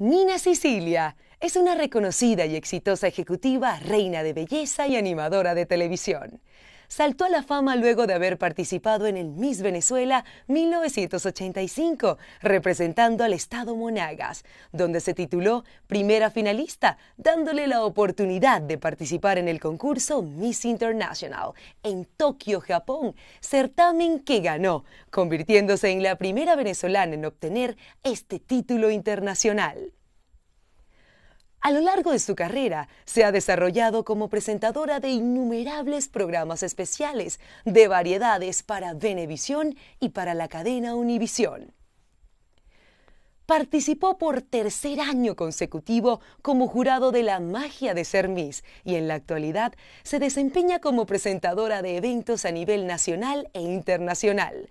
Nina Sicilia es una reconocida y exitosa ejecutiva, reina de belleza y animadora de televisión saltó a la fama luego de haber participado en el Miss Venezuela 1985, representando al estado Monagas, donde se tituló primera finalista, dándole la oportunidad de participar en el concurso Miss International en Tokio, Japón, certamen que ganó, convirtiéndose en la primera venezolana en obtener este título internacional. A lo largo de su carrera, se ha desarrollado como presentadora de innumerables programas especiales de variedades para Venevisión y para la cadena Univisión. Participó por tercer año consecutivo como jurado de la magia de ser y en la actualidad se desempeña como presentadora de eventos a nivel nacional e internacional,